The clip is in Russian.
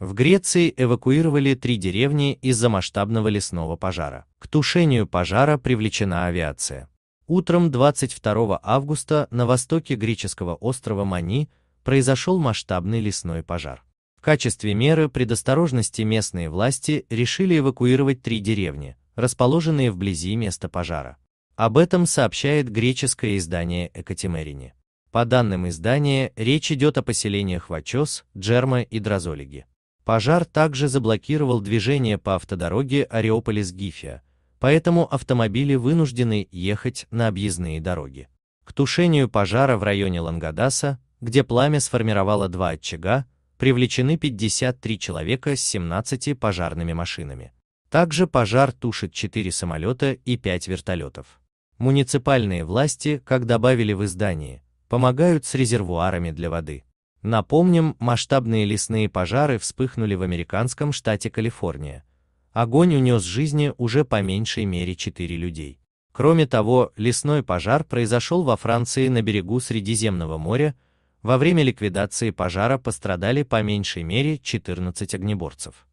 В Греции эвакуировали три деревни из-за масштабного лесного пожара. К тушению пожара привлечена авиация. Утром 22 августа на востоке греческого острова Мани произошел масштабный лесной пожар. В качестве меры предосторожности местные власти решили эвакуировать три деревни, расположенные вблизи места пожара. Об этом сообщает греческое издание Экатимерине. По данным издания, речь идет о поселениях Вачос, Джерма и Дрозолиги. Пожар также заблокировал движение по автодороге Ариополис-Гифия, поэтому автомобили вынуждены ехать на объездные дороги. К тушению пожара в районе Лангадаса, где пламя сформировало два очага, привлечены 53 человека с 17 пожарными машинами. Также пожар тушит 4 самолета и 5 вертолетов. Муниципальные власти, как добавили в издании, помогают с резервуарами для воды. Напомним, масштабные лесные пожары вспыхнули в американском штате Калифорния. Огонь унес жизни уже по меньшей мере 4 людей. Кроме того, лесной пожар произошел во Франции на берегу Средиземного моря, во время ликвидации пожара пострадали по меньшей мере 14 огнеборцев.